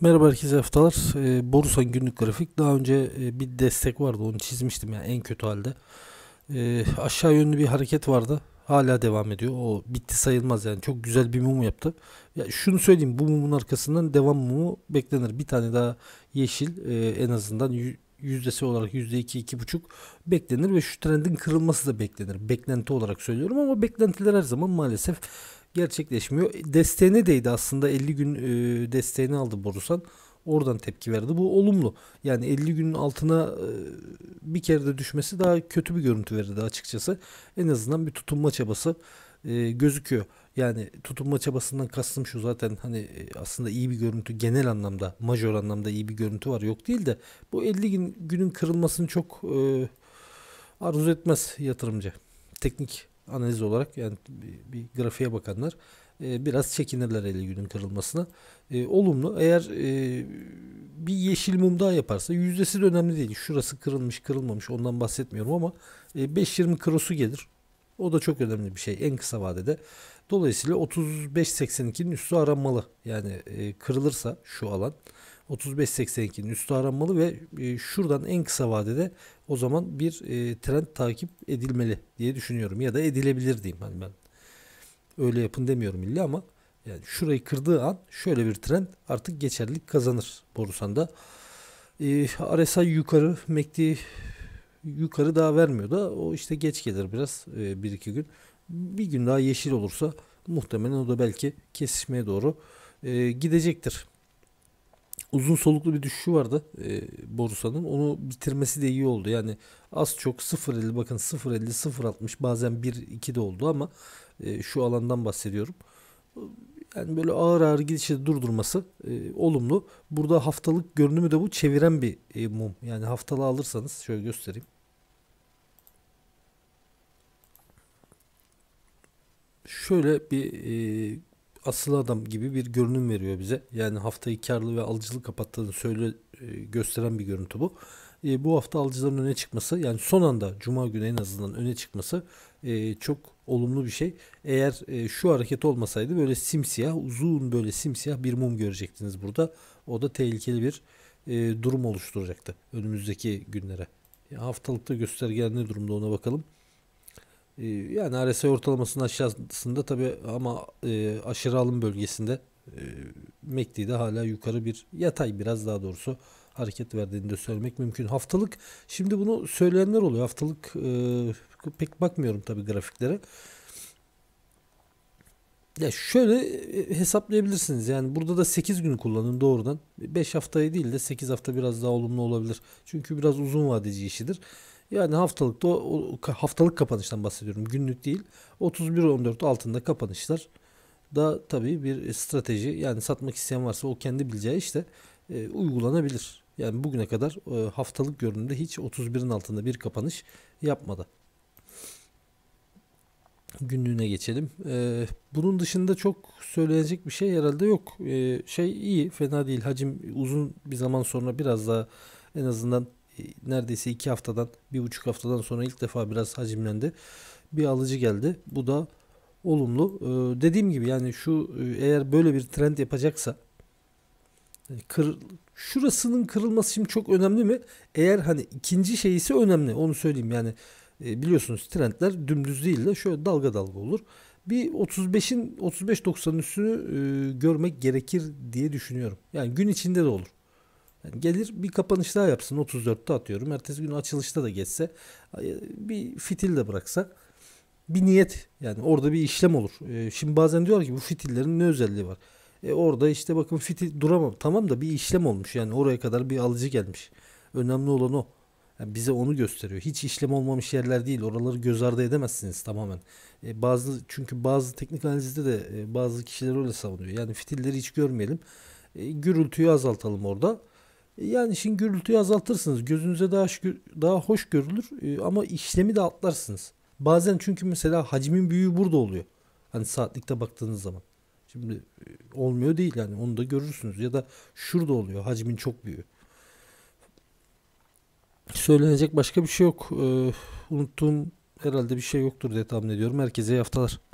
Merhaba herkese haftalar. E, ee, Borusan günlük grafik. Daha önce e, bir destek vardı. Onu çizmiştim yani en kötü halde. E, aşağı yönlü bir hareket vardı. Hala devam ediyor. O bitti sayılmaz yani. Çok güzel bir mum yaptı. Ya şunu söyleyeyim. Bu mumun arkasından devam mumu beklenir. Bir tane daha yeşil e, en azından yüzdesi olarak yüzde iki, iki buçuk beklenir ve şu trendin kırılması da beklenir. Beklenti olarak söylüyorum ama beklentiler her zaman maalesef gerçekleşmiyor. Desteğine değdi aslında 50 gün e, desteğini aldı Borusan. Oradan tepki verdi. Bu olumlu. Yani 50 günün altına e, bir kere de düşmesi daha kötü bir görüntü verirdi açıkçası. En azından bir tutunma çabası e, gözüküyor. Yani tutunma çabasından kastım şu zaten hani e, aslında iyi bir görüntü genel anlamda major anlamda iyi bir görüntü var yok değil de bu 50 gün, günün kırılmasını çok e, arzu etmez yatırımcı. Teknik analiz olarak yani bir, bir grafiğe bakanlar e, biraz çekinirler 50 günün kırılmasına. E, olumlu eğer e, bir yeşil mum daha yaparsa yüzdesi de önemli değil. Şurası kırılmış kırılmamış ondan bahsetmiyorum ama e, 5.20 krosu gelir. O da çok önemli bir şey en kısa vadede. Dolayısıyla 35.82'nin üstü aranmalı. Yani e, kırılırsa şu alan 35.82'nin üstü aranmalı ve e, şuradan en kısa vadede o zaman bir e, trend takip edilmeli diye düşünüyorum. Ya da edilebilir diyeyim. Hani ben öyle yapın demiyorum illa ama yani şurayı kırdığı an şöyle bir trend artık geçerlilik kazanır borsanda. E, RSI yukarı, MACD e yukarı daha vermiyor da o işte geç gelir biraz e, bir iki gün. Bir gün daha yeşil olursa muhtemelen o da belki kesişmeye doğru e, gidecektir. Uzun soluklu bir düşüşü vardı e, Borsa'nın. Onu bitirmesi de iyi oldu. Yani az çok 0.50 bakın 0.50 0.60 bazen 1.2 de oldu ama e, şu alandan bahsediyorum. Yani böyle ağır ağır gidişi durdurması e, olumlu. Burada haftalık görünümü de bu çeviren bir e, mum. Yani haftalı alırsanız şöyle göstereyim. şöyle bir e, asıl adam gibi bir görünüm veriyor bize. Yani haftayı karlı ve alıcılı kapattığını söyle e, gösteren bir görüntü bu. E, bu hafta alıcıların öne çıkması yani son anda cuma günü en azından öne çıkması e, çok olumlu bir şey. Eğer e, şu hareket olmasaydı böyle simsiyah uzun böyle simsiyah bir mum görecektiniz burada. O da tehlikeli bir e, durum oluşturacaktı önümüzdeki günlere. E, haftalıkta göstergen ne durumda ona bakalım. Ee, yani RSI ortalamasının aşağısında tabi ama e, aşırı alım bölgesinde e, MACD'de hala yukarı bir yatay biraz daha doğrusu hareket verdiğini de söylemek mümkün. Haftalık şimdi bunu söyleyenler oluyor. Haftalık e, pek bakmıyorum tabi grafiklere. Ya şöyle e, hesaplayabilirsiniz. Yani burada da 8 günü kullanın doğrudan. 5 haftayı değil de 8 hafta biraz daha olumlu olabilir. Çünkü biraz uzun vadeci işidir. Yani haftalık da haftalık kapanıştan bahsediyorum. Günlük değil. 31-14 altında kapanışlar da tabii bir strateji. Yani satmak isteyen varsa o kendi bileceği işte e, uygulanabilir. Yani bugüne kadar e, haftalık görünümde hiç 31'in altında bir kapanış yapmadı. Günlüğüne geçelim. E, bunun dışında çok söylenecek bir şey herhalde yok. E, şey iyi, fena değil. Hacim uzun bir zaman sonra biraz daha en azından e, neredeyse 2 haftadan 1,5 haftadan sonra ilk defa biraz hacimlendi. Bir alıcı geldi. Bu da olumlu. Ee, dediğim gibi yani şu e, eğer böyle bir trend yapacaksa e, kır, şurasının kırılması şimdi çok önemli mi? Eğer hani ikinci şey ise önemli onu söyleyeyim yani e, biliyorsunuz trendler dümdüz değil de şöyle dalga dalga olur. Bir 35'in 35.90'ın üstünü e, görmek gerekir diye düşünüyorum. Yani gün içinde de olur. Yani gelir bir kapanış daha yapsın 34'te atıyorum. Ertesi gün açılışta da geçse bir fitil de bıraksa bir niyet yani orada bir işlem olur. Ee, şimdi bazen diyorlar ki bu fitillerin ne özelliği var? E orada işte bakın fitil duramam. Tamam da bir işlem olmuş yani oraya kadar bir alıcı gelmiş. Önemli olan o. Yani bize onu gösteriyor. Hiç işlem olmamış yerler değil. Oraları göz ardı edemezsiniz tamamen. E, bazı çünkü bazı teknik analizde de e, bazı kişiler öyle savunuyor. Yani fitilleri hiç görmeyelim. E, gürültüyü azaltalım orada. Yani şimdi gürültüyü azaltırsınız. Gözünüze daha daha hoş görülür e, ama işlemi de atlarsınız. Bazen çünkü mesela hacmin büyüğü burada oluyor. Hani saatlikte baktığınız zaman. Şimdi e, olmuyor değil yani onu da görürsünüz ya da şurada oluyor hacmin çok büyüğü. Söylenecek başka bir şey yok. Ee, unuttuğum herhalde bir şey yoktur diye tahmin ediyorum. Herkese iyi haftalar.